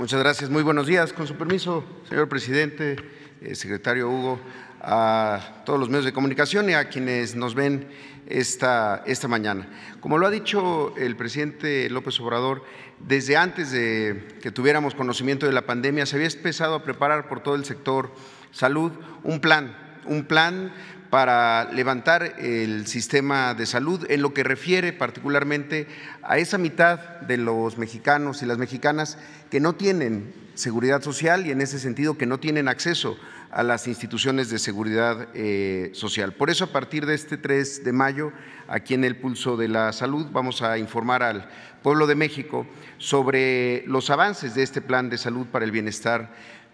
Muchas gracias. Muy buenos días. Con su permiso, señor presidente, eh, secretario Hugo, a todos los medios de comunicación y a quienes nos ven esta, esta mañana. Como lo ha dicho el presidente López Obrador, desde antes de que tuviéramos conocimiento de la pandemia, se había empezado a preparar por todo el sector salud un plan, un plan para levantar el sistema de salud en lo que refiere particularmente a esa mitad de los mexicanos y las mexicanas que no tienen seguridad social y en ese sentido que no tienen acceso a las instituciones de seguridad eh, social. Por eso a partir de este 3 de mayo, aquí en el Pulso de la Salud, vamos a informar al pueblo de México sobre los avances de este plan de salud para el bienestar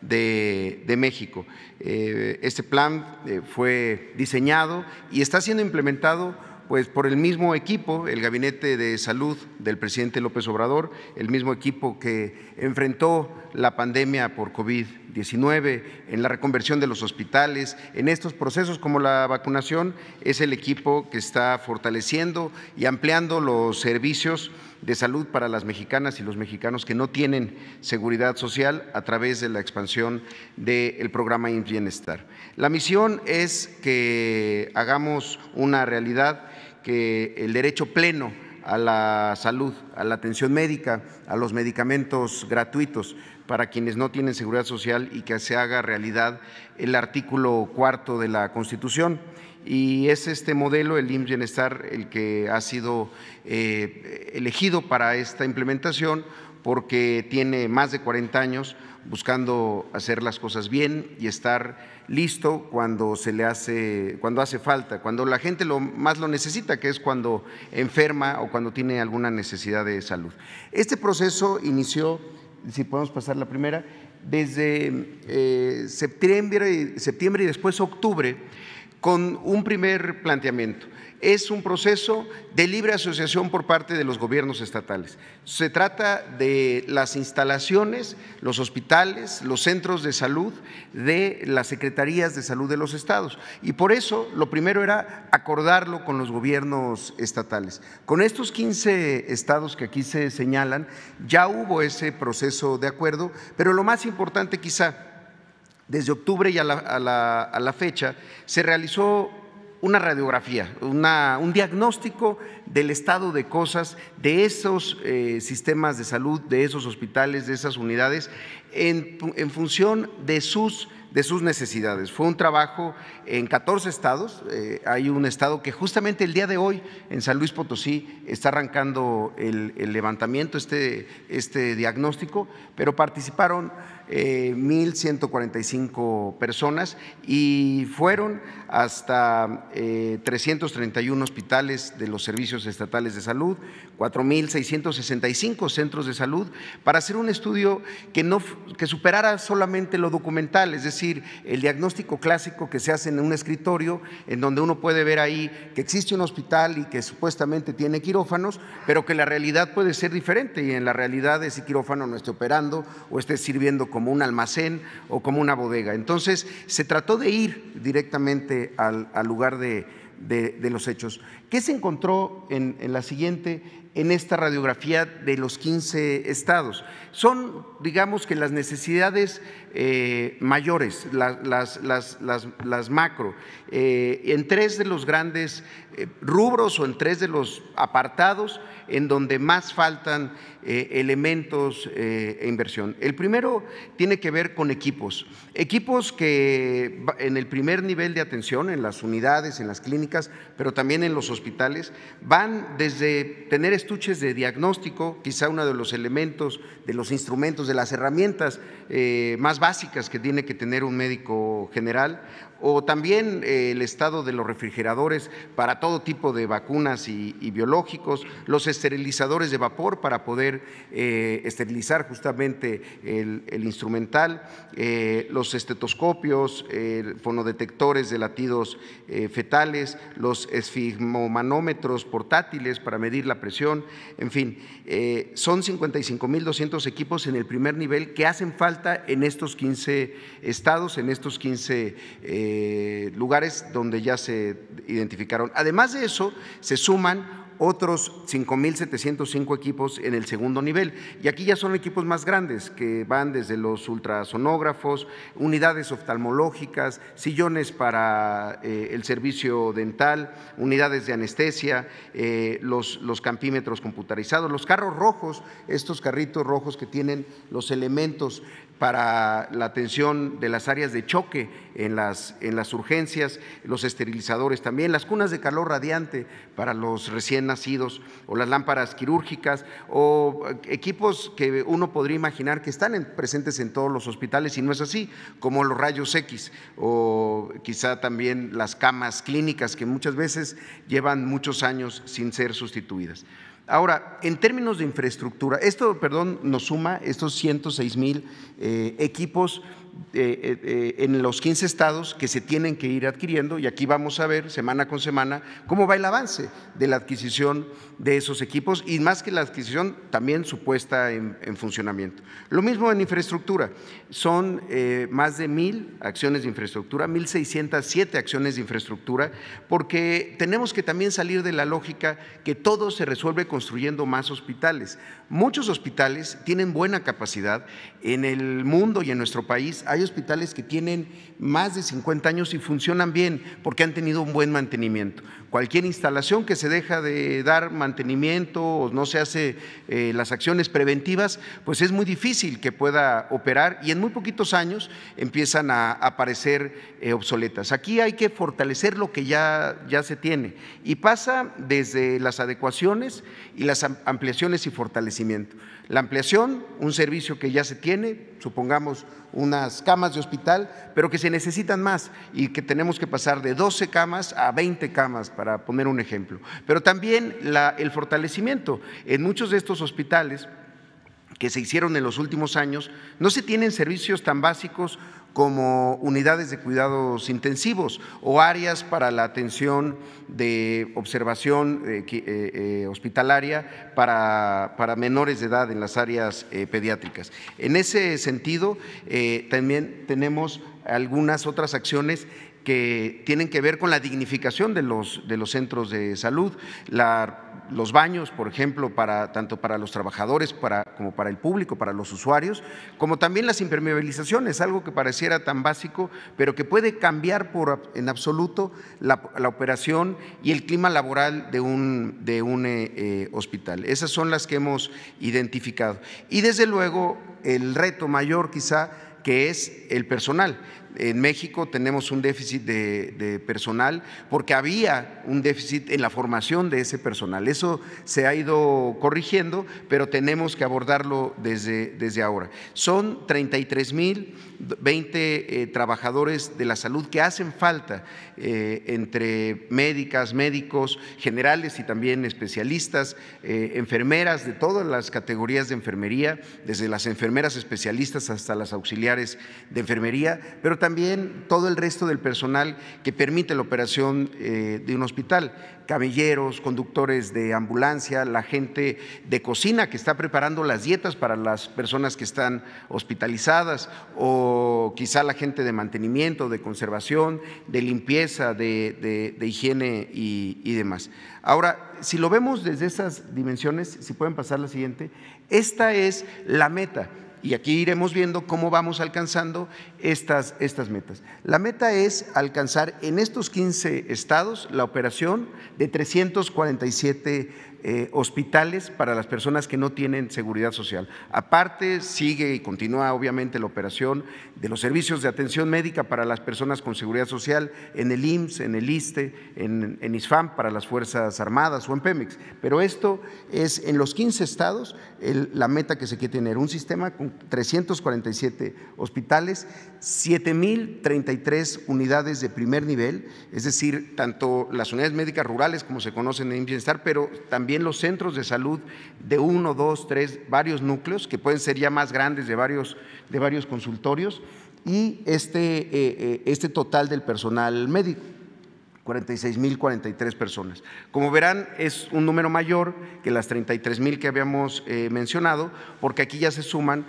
de, México. Eh, este plan eh, fue diseñado y está siendo implementado pues por el mismo equipo, el gabinete de salud del presidente López Obrador, el mismo equipo que enfrentó la pandemia por COVID-19, en la reconversión de los hospitales, en estos procesos como la vacunación, es el equipo que está fortaleciendo y ampliando los servicios de salud para las mexicanas y los mexicanos que no tienen seguridad social a través de la expansión del programa Bienestar. La misión es que hagamos una realidad que el derecho pleno a la salud, a la atención médica, a los medicamentos gratuitos para quienes no tienen seguridad social y que se haga realidad el artículo cuarto de la Constitución y es este modelo, el IMSS Bienestar, el que ha sido eh, elegido para esta implementación porque tiene más de 40 años buscando hacer las cosas bien y estar listo cuando se le hace, cuando hace falta, cuando la gente lo más lo necesita, que es cuando enferma o cuando tiene alguna necesidad de salud. Este proceso inició, si podemos pasar la primera, desde eh, septiembre, septiembre y después octubre con un primer planteamiento. Es un proceso de libre asociación por parte de los gobiernos estatales. Se trata de las instalaciones, los hospitales, los centros de salud de las secretarías de salud de los estados. Y por eso lo primero era acordarlo con los gobiernos estatales. Con estos 15 estados que aquí se señalan, ya hubo ese proceso de acuerdo, pero lo más importante quizá desde octubre y a la, fecha, se realizó una radiografía, un diagnóstico del estado de cosas de esos eh, sistemas de salud, de esos hospitales, de esas unidades, en, función de sus necesidades. Fue un trabajo en 14 estados. Eh, hay un estado que justamente el día de hoy, en San Luis Potosí, está arrancando el, levantamiento, este, este diagnóstico, pero participaron 1.145 eh, personas y fueron hasta 331 eh, hospitales de los servicios estatales de salud, 4.665 centros de salud, para hacer un estudio que, no, que superara solamente lo documental, es decir, el diagnóstico clásico que se hace en un escritorio, en donde uno puede ver ahí que existe un hospital y que supuestamente tiene quirófanos, pero que la realidad puede ser diferente y en la realidad ese quirófano no esté operando o esté sirviendo como un almacén o como una bodega. Entonces, se trató de ir directamente al, lugar de, los hechos. ¿Qué se encontró en, en la siguiente? en esta radiografía de los 15 estados. Son, digamos que las necesidades eh, mayores, las, las, macro, eh, en tres de los grandes eh, rubros o en tres de los apartados en donde más faltan elementos e inversión. El primero tiene que ver con equipos, equipos que en el primer nivel de atención, en las unidades, en las clínicas, pero también en los hospitales, van desde tener estuches de diagnóstico, quizá uno de los elementos, de los instrumentos, de las herramientas eh, más básicas que tiene que tener un médico general, o también eh, el estado de los refrigeradores para todo tipo de vacunas y, biológicos, los esterilizadores de vapor para poder eh, esterilizar justamente el, instrumental, los estetoscopios, fonodetectores de latidos fetales, los esfigmomanómetros portátiles para medir la presión en fin, 55 eh, son 55.200 equipos en el primer nivel que hacen falta en estos 15 estados, en estos 15 eh, lugares donde ya se identificaron. Además de eso, se suman otros 5.705 equipos en el segundo nivel. Y aquí ya son equipos más grandes, que van desde los ultrasonógrafos, unidades oftalmológicas, sillones para eh, el servicio dental, unidades de anestesia, eh, los, los campímetros computarizados, los carros rojos, estos carritos rojos que tienen los elementos para la atención de las áreas de choque en las, en las urgencias, los esterilizadores también, las cunas de calor radiante para los recién nacidos o las lámparas quirúrgicas o equipos que uno podría imaginar que están presentes en todos los hospitales y no es así, como los rayos X o quizá también las camas clínicas que muchas veces llevan muchos años sin ser sustituidas. Ahora, en términos de infraestructura, esto, perdón, nos suma estos 106 mil eh, equipos eh, eh, en los 15 estados que se tienen que ir adquiriendo y aquí vamos a ver semana con semana cómo va el avance de la adquisición de esos equipos y más que la adquisición también supuesta puesta en, funcionamiento. Lo mismo en infraestructura, son más de mil acciones de infraestructura, 1.607 acciones de infraestructura, porque tenemos que también salir de la lógica que todo se resuelve con construyendo más hospitales. Muchos hospitales tienen buena capacidad. En el mundo y en nuestro país hay hospitales que tienen más de 50 años y funcionan bien porque han tenido un buen mantenimiento. Cualquier instalación que se deja de dar mantenimiento o no se hace eh, las acciones preventivas, pues es muy difícil que pueda operar y en muy poquitos años empiezan a aparecer eh, obsoletas. Aquí hay que fortalecer lo que ya, ya se tiene y pasa desde las adecuaciones y las ampliaciones y fortalecimiento. La ampliación, un servicio que ya se tiene, supongamos unas camas de hospital, pero que se necesitan más y que tenemos que pasar de 12 camas a 20 camas, para poner un ejemplo. Pero también el fortalecimiento. En muchos de estos hospitales que se hicieron en los últimos años, no se tienen servicios tan básicos como unidades de cuidados intensivos o áreas para la atención de observación eh, eh, eh, hospitalaria para, menores de edad en las áreas pediátricas. En ese sentido, también tenemos algunas otras acciones que tienen que ver con la dignificación de los, de los centros de salud, la los baños, por ejemplo, para, tanto para los trabajadores como para el público, para los usuarios, como también las impermeabilizaciones, algo que pareciera tan básico, pero que puede cambiar por, en absoluto la, operación y el clima laboral de un, de un eh, eh, hospital. Esas son las que hemos identificado. Y desde luego el reto mayor quizá que es el personal en México tenemos un déficit de, personal porque había un déficit en la formación de ese personal. Eso se ha ido corrigiendo, pero tenemos que abordarlo desde, desde ahora. Son 33 mil 20 eh, trabajadores de la salud que hacen falta eh, entre médicas, médicos generales y también especialistas, eh, enfermeras de todas las categorías de enfermería, desde las enfermeras especialistas hasta las auxiliares de enfermería, pero también todo el resto del personal que permite la operación eh, de un hospital, camilleros, conductores de ambulancia, la gente de cocina que está preparando las dietas para las personas que están hospitalizadas, o quizá la gente de mantenimiento, de conservación, de limpieza, de, higiene y, y demás. Ahora, si lo vemos desde esas dimensiones, si pueden pasar la siguiente, esta es la meta. Y aquí iremos viendo cómo vamos alcanzando estas, estas metas. La meta es alcanzar en estos 15 estados la operación de 347 eh, hospitales para las personas que no tienen seguridad social. Aparte, sigue y continúa obviamente la operación de los servicios de atención médica para las personas con seguridad social en el IMSS, en el ISTE, en, ISFAM para las Fuerzas Armadas o en Pemex. Pero esto es en los 15 estados la meta que se quiere tener, un sistema con 347 hospitales, 7.033 unidades de primer nivel, es decir, tanto las unidades médicas rurales como se conocen en IMSS, pero también en los centros de salud de uno, dos, tres, varios núcleos, que pueden ser ya más grandes de varios, de varios consultorios, y este, eh, eh, este total del personal médico. mil 46.043 personas. Como verán, es un número mayor que las 33.000 que habíamos eh, mencionado, porque aquí ya se suman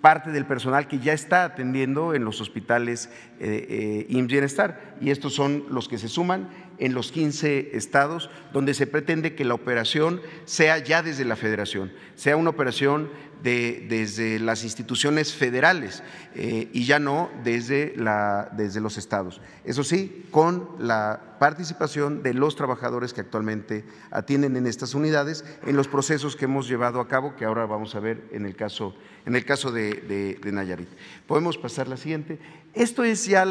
parte del personal que ya está atendiendo en los hospitales IMSS Bienestar, y estos son los que se suman en los 15 estados, donde se pretende que la operación sea ya desde la federación, sea una operación desde las instituciones federales eh, y ya no desde, la, desde los estados. Eso sí, con la participación de los trabajadores que actualmente atienden en estas unidades en los procesos que hemos llevado a cabo, que ahora vamos a ver en el caso, en el caso de, de, Nayarit. Podemos pasar la siguiente. Esto es ya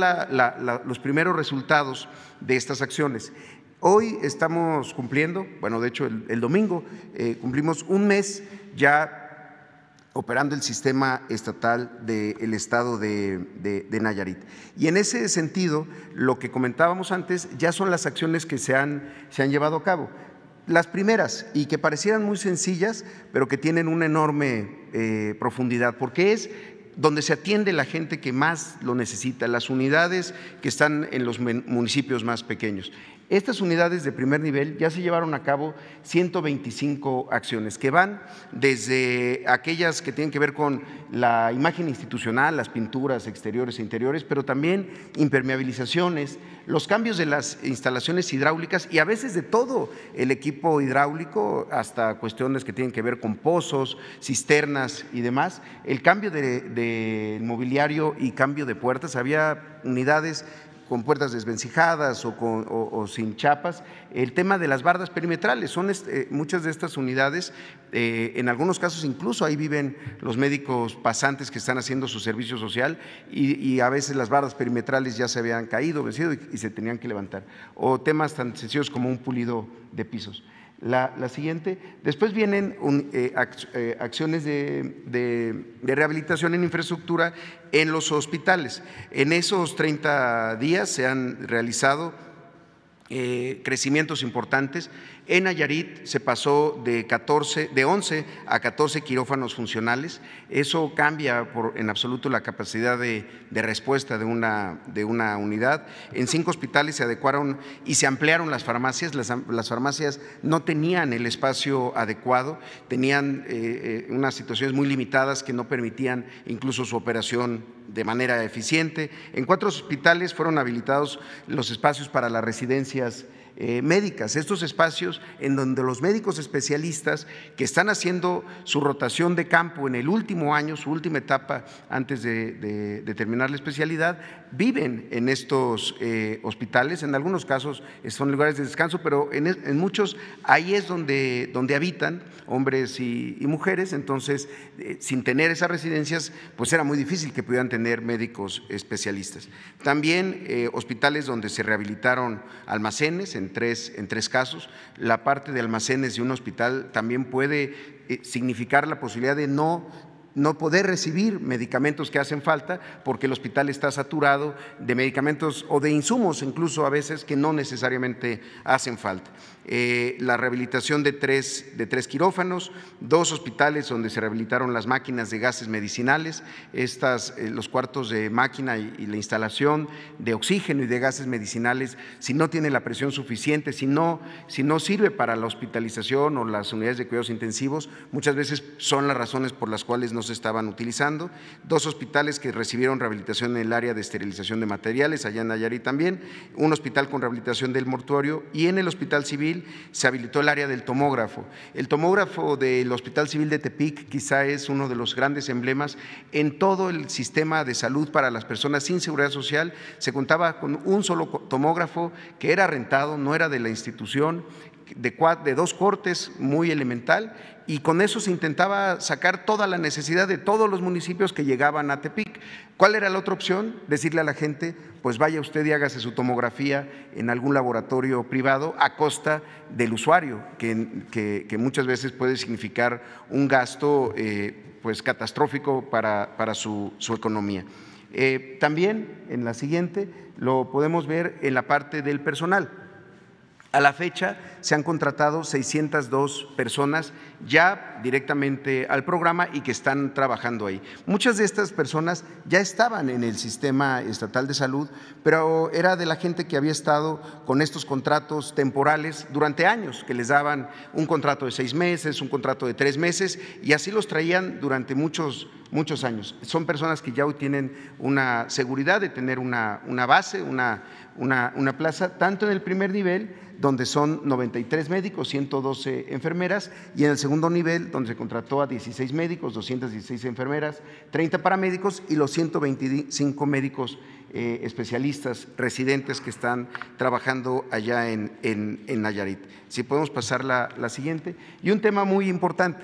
los primeros resultados de estas acciones. Hoy estamos cumpliendo, bueno, de hecho el, domingo eh, cumplimos un mes ya operando el sistema estatal del estado de, Nayarit. Y en ese sentido, lo que comentábamos antes ya son las acciones que se han, se han llevado a cabo. Las primeras, y que parecieran muy sencillas, pero que tienen una enorme eh, profundidad, porque es donde se atiende la gente que más lo necesita, las unidades que están en los municipios más pequeños. Estas unidades de primer nivel ya se llevaron a cabo 125 acciones que van desde aquellas que tienen que ver con la imagen institucional, las pinturas exteriores e interiores, pero también impermeabilizaciones, los cambios de las instalaciones hidráulicas y a veces de todo el equipo hidráulico, hasta cuestiones que tienen que ver con pozos, cisternas y demás, el cambio de, mobiliario y cambio de puertas. Había unidades con puertas desvencijadas o, sin chapas, el tema de las bardas perimetrales. Son eh, muchas de estas unidades, eh, en algunos casos incluso ahí viven los médicos pasantes que están haciendo su servicio social y, a veces las bardas perimetrales ya se habían caído, vencido y se tenían que levantar. O temas tan sencillos como un pulido de pisos. La, siguiente, después vienen eh, eh, acciones de, rehabilitación en infraestructura en los hospitales. En esos 30 días se han realizado eh, crecimientos importantes en Nayarit se pasó de, 11 a 14 quirófanos funcionales. Eso cambia en absoluto la capacidad de, respuesta de una, unidad. En cinco hospitales se adecuaron y se ampliaron las farmacias. Las, farmacias no tenían el espacio adecuado, tenían eh, eh, unas situaciones muy limitadas que no permitían incluso su operación de manera eficiente. En cuatro hospitales fueron habilitados los espacios para las residencias eh, médicas, estos espacios en donde los médicos especialistas que están haciendo su rotación de campo en el último año, su última etapa antes de, terminar la especialidad, viven en estos eh, hospitales, en algunos casos son lugares de descanso, pero en, muchos ahí es donde, donde habitan hombres y, mujeres, entonces eh, sin tener esas residencias pues era muy difícil que pudieran tener médicos especialistas. También eh, hospitales donde se rehabilitaron almacenes en tres, en tres casos, la parte de almacenes de un hospital también puede significar la posibilidad de no no poder recibir medicamentos que hacen falta porque el hospital está saturado de medicamentos o de insumos incluso a veces que no necesariamente hacen falta. Eh, la rehabilitación de tres, de tres quirófanos, dos hospitales donde se rehabilitaron las máquinas de gases medicinales, estas, eh, los cuartos de máquina y, la instalación de oxígeno y de gases medicinales, si no tiene la presión suficiente, si no, si no sirve para la hospitalización o las unidades de cuidados intensivos, muchas veces son las razones por las cuales no se estaban utilizando. Dos hospitales que recibieron rehabilitación en el área de esterilización de materiales, allá en Nayarit también, un hospital con rehabilitación del mortuorio y en el hospital civil se habilitó el área del tomógrafo. El tomógrafo del Hospital Civil de Tepic quizá es uno de los grandes emblemas en todo el sistema de salud para las personas sin seguridad social. Se contaba con un solo tomógrafo que era rentado, no era de la institución, de, dos cortes muy elemental y con eso se intentaba sacar toda la necesidad de todos los municipios que llegaban a Tepic. ¿Cuál era la otra opción? Decirle a la gente, pues vaya usted y hágase su tomografía en algún laboratorio privado a costa del usuario, que, que, muchas veces puede significar un gasto eh, pues catastrófico para, su, economía. Eh, también en la siguiente lo podemos ver en la parte del personal. A la fecha se han contratado 602 personas ya directamente al programa y que están trabajando ahí. Muchas de estas personas ya estaban en el sistema estatal de salud, pero era de la gente que había estado con estos contratos temporales durante años, que les daban un contrato de seis meses, un contrato de tres meses, y así los traían durante muchos muchos años. Son personas que ya hoy tienen una seguridad de tener una, una base, una, una, una, plaza, tanto en el primer nivel, donde son 93 médicos, 112 enfermeras, y en el segundo nivel, donde se contrató a 16 médicos, 216 enfermeras, 30 paramédicos y los 125 médicos eh, especialistas residentes que están trabajando allá en, Nayarit. Si podemos pasar la, la siguiente. Y un tema muy importante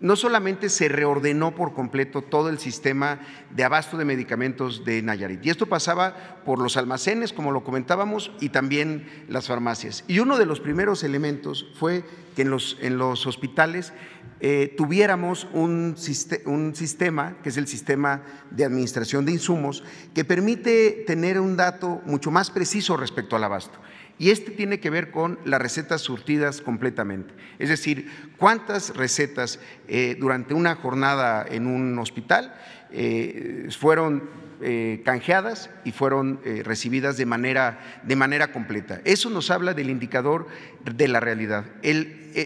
no solamente se reordenó por completo todo el sistema de abasto de medicamentos de Nayarit, y esto pasaba por los almacenes, como lo comentábamos, y también las farmacias. Y uno de los primeros elementos fue que en los, hospitales eh, tuviéramos un sistema, que es el sistema de administración de insumos, que permite tener un dato mucho más preciso respecto al abasto. Y este tiene que ver con las recetas surtidas completamente. Es decir, cuántas recetas eh, durante una jornada en un hospital eh, fueron eh, canjeadas y fueron recibidas de manera, de manera completa. Eso nos habla del indicador de la realidad.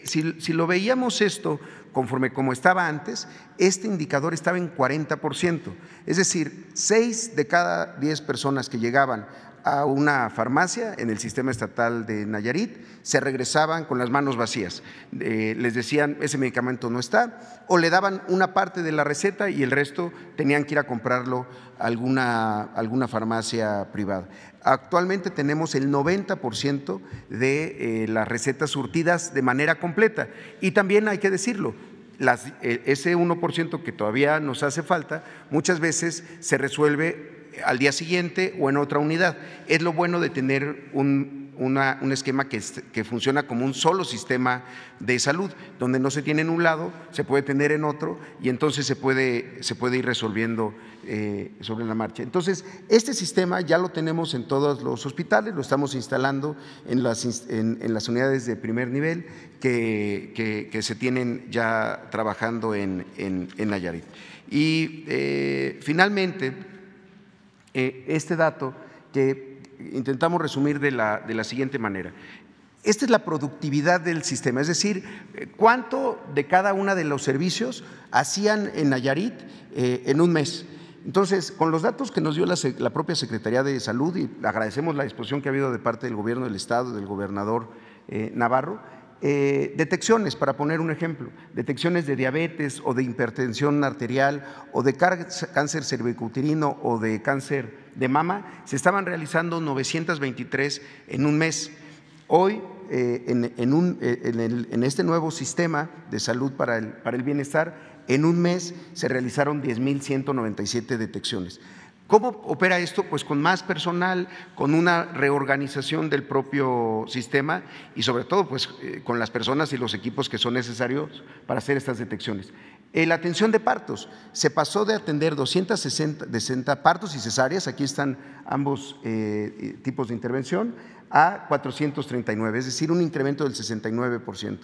si, si lo veíamos esto conforme como estaba antes, este indicador estaba en 40%. Es decir, seis de cada diez personas que llegaban a una farmacia en el sistema estatal de Nayarit, se regresaban con las manos vacías. Eh, les decían, ese medicamento no está, o le daban una parte de la receta y el resto tenían que ir a comprarlo a alguna, alguna farmacia privada. Actualmente tenemos el 90% de eh, las recetas surtidas de manera completa. Y también hay que decirlo, las, eh, ese 1% que todavía nos hace falta, muchas veces se resuelve al día siguiente o en otra unidad. Es lo bueno de tener un, esquema que, funciona como un solo sistema de salud, donde no se tiene en un lado, se puede tener en otro y entonces se puede, se puede ir resolviendo eh, sobre la marcha. Entonces, este sistema ya lo tenemos en todos los hospitales, lo estamos instalando en las, en, las unidades de primer nivel que, se tienen ya trabajando en, en, en Nayarit. Y eh, finalmente, eh, este dato que intentamos resumir de la, siguiente manera. Esta es la productividad del sistema, es decir, eh, cuánto de cada uno de los servicios hacían en Nayarit eh, en un mes. Entonces, con los datos que nos dio la, la, propia Secretaría de Salud, y agradecemos la disposición que ha habido de parte del Gobierno del Estado, del gobernador Navarro, eh, detecciones, para poner un ejemplo, detecciones de diabetes o de hipertensión arterial o de cáncer cervicuterino o de cáncer de mama, se estaban realizando 923 en un mes. Hoy, eh, eh, en, este nuevo sistema de salud para el, para el bienestar, en un mes se realizaron 10.197 detecciones. ¿Cómo opera esto? Pues con más personal, con una reorganización del propio sistema y sobre todo pues eh, con las personas y los equipos que son necesarios para hacer estas detecciones. Eh, la atención de partos. Se pasó de atender 260 partos y cesáreas, aquí están ambos eh, tipos de intervención, a 439, es decir, un incremento del 69%.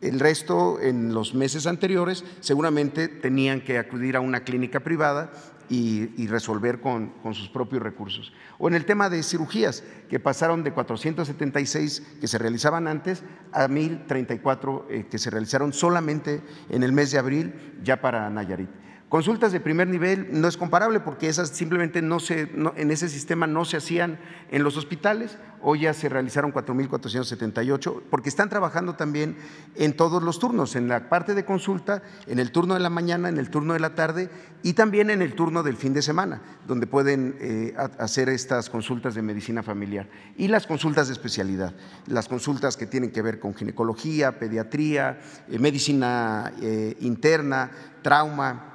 El resto en los meses anteriores seguramente tenían que acudir a una clínica privada y, resolver con, con, sus propios recursos. O en el tema de cirugías, que pasaron de 476 que se realizaban antes a 1034 eh, que se realizaron solamente en el mes de abril ya para Nayarit. Consultas de primer nivel no es comparable porque esas simplemente no se, en ese sistema no se hacían en los hospitales, hoy ya se realizaron 4.478 porque están trabajando también en todos los turnos, en la parte de consulta, en el turno de la mañana, en el turno de la tarde y también en el turno del fin de semana, donde pueden eh, hacer estas consultas de medicina familiar y las consultas de especialidad, las consultas que tienen que ver con ginecología, pediatría, eh, medicina eh, interna, trauma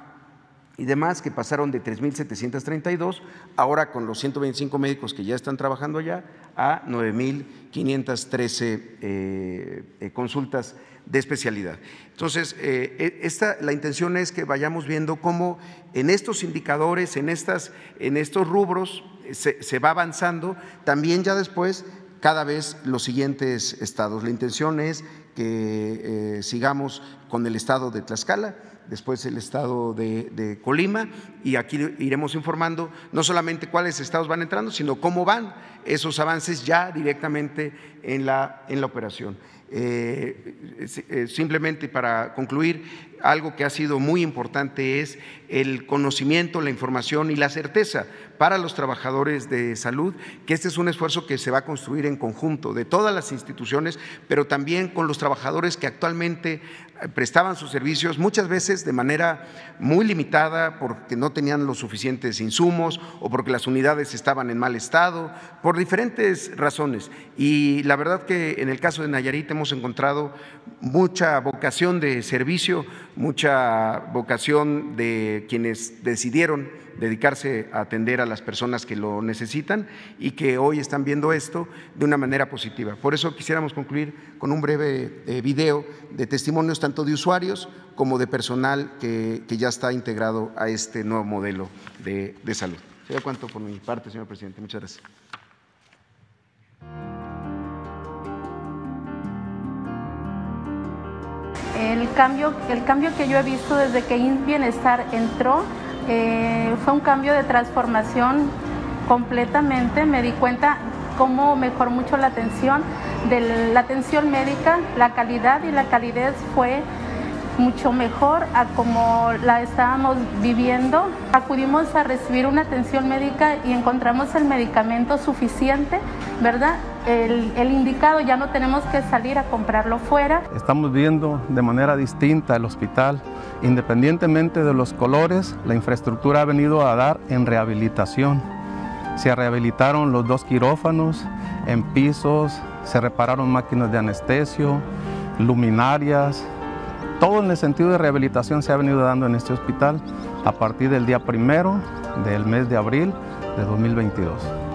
y demás, que pasaron de 3.732, ahora con los 125 médicos que ya están trabajando allá, a 9.513 eh, eh, consultas de especialidad. Entonces, eh, e, la intención es que vayamos viendo cómo en estos indicadores, en, estas, en estos rubros, se, va avanzando, también ya después cada vez los siguientes estados. La intención es que sigamos con el estado de Tlaxcala, después el estado de, Colima, y aquí iremos informando no solamente cuáles estados van entrando, sino cómo van esos avances ya directamente en la, en la operación. Eh, eh, simplemente para concluir, algo que ha sido muy importante es el conocimiento, la información y la certeza para los trabajadores de salud, que este es un esfuerzo que se va a construir en conjunto de todas las instituciones, pero también con los trabajadores que actualmente eh, prestaban sus servicios, muchas veces de manera muy limitada porque no tenían los suficientes insumos o porque las unidades estaban en mal estado, por diferentes razones. Y la verdad que en el caso de Nayarita, hemos encontrado mucha vocación de servicio, mucha vocación de quienes decidieron dedicarse a atender a las personas que lo necesitan y que hoy están viendo esto de una manera positiva. Por eso quisiéramos concluir con un breve eh, video de testimonios tanto de usuarios como de personal que, ya está integrado a este nuevo modelo de, salud. Sería cuanto por mi parte, señor presidente. Muchas gracias. El cambio, el cambio que yo he visto desde que Bienestar entró eh, fue un cambio de transformación completamente. Me di cuenta cómo mejor mucho la atención, de la atención médica, la calidad y la calidez fue mucho mejor a como la estábamos viviendo. Acudimos a recibir una atención médica y encontramos el medicamento suficiente, ¿verdad? el, indicado, ya no tenemos que salir a comprarlo fuera. Estamos viendo de manera distinta el hospital, independientemente de los colores, la infraestructura ha venido a dar en rehabilitación. Se rehabilitaron los dos quirófanos en pisos, se repararon máquinas de anestesio, luminarias, todo en el sentido de rehabilitación se ha venido dando en este hospital a partir del día primero del mes de abril de 2022.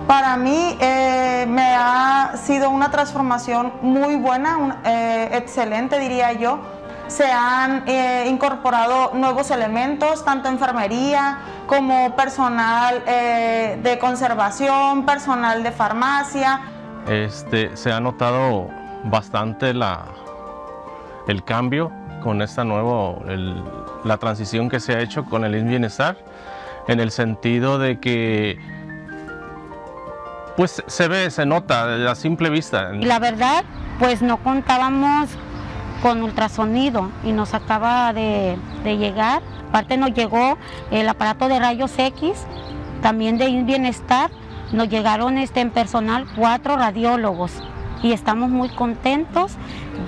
Para mí eh, me ha sido una transformación muy buena, eh, excelente diría yo. Se han eh, incorporado nuevos elementos, tanto enfermería como personal de conservación, personal de farmacia. Este, se ha notado bastante la, el cambio con esta nueva, la transición que se ha hecho con el bienestar, en el sentido de que pues se ve, se nota a simple vista. La verdad, pues no contábamos con ultrasonido y nos acaba de, llegar. Aparte nos llegó el aparato de rayos X, también de bienestar. Nos llegaron este, en personal cuatro radiólogos y estamos muy contentos.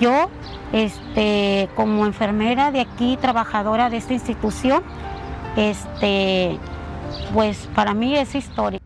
Yo, este, como enfermera de aquí, trabajadora de esta institución, este, pues para mí es histórico.